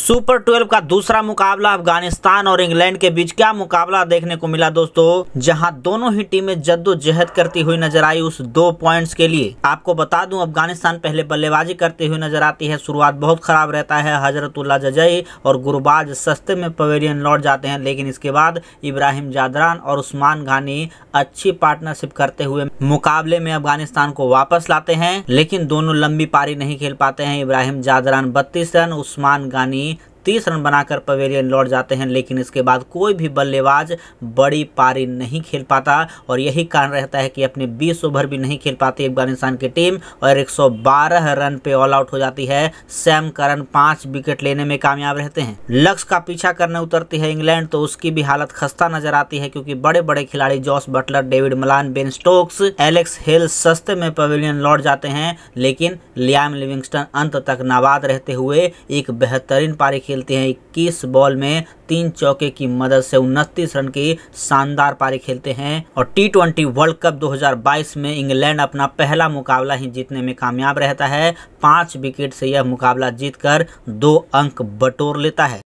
super twelve का दूसरा मुकाबला अफगानिस्तान और इंग्लैंड के बीच क्या मुकाबला देखने को मिला दोस्तों जहां दोनों ही टीमें जद्दोजहद करती हुई नजर आई उस दो पॉइंट्स के लिए आपको बता दूं अफगानिस्तान पहले बल्लेबाजी करती हुई नजर आती है शुरुआत बहुत खराब रहता है हजरतुल्ला जजई और गुरबाज सस्ते में पवेलियन लौट जाते हैं लेकिन इसके बाद इब्राहिम जादरान और उस्मान घानी अच्छी पार्टनरशिप करते हुए मुकाबले में अफगानिस्तान को वापस लाते हैं लेकिन दोनों लंबी पारी नहीं खेल पाते हैं इब्राहिम जादरान बत्तीस रन उस्मान घानी me तीस रन बनाकर पवेलियन लौट जाते हैं लेकिन इसके बाद कोई भी बल्लेबाज बड़ी पारी नहीं खेल पाता और यही कारण रहता है कि अपने 20 ओवर भी नहीं खेल पाती अफगानिस्तान की टीम और 112 रन पे ऑल आउट हो जाती है सैम करन पांच विकेट लेने में कामयाब रहते हैं लक्ष्य का पीछा करने उतरती है इंग्लैंड तो उसकी भी हालत खस्ता नजर आती है क्योंकि बड़े बड़े खिलाड़ी Jos Buttler David Malan Ben Stokes Alex Hales सस्ते में पवेलियन लौट जाते हैं लेकिन लियाम लिविंगस्टन अंत तक नाबाद रहते हुए एक बेहतरीन पारी खेल खेलते हैं इक्कीस बॉल में तीन चौके की मदद से उनतीस रन की शानदार पारी खेलते हैं और टी ट्वेंटी वर्ल्ड कप 2022 में इंग्लैंड अपना पहला मुकाबला ही जीतने में कामयाब रहता है पांच विकेट से यह मुकाबला जीतकर दो अंक बटोर लेता है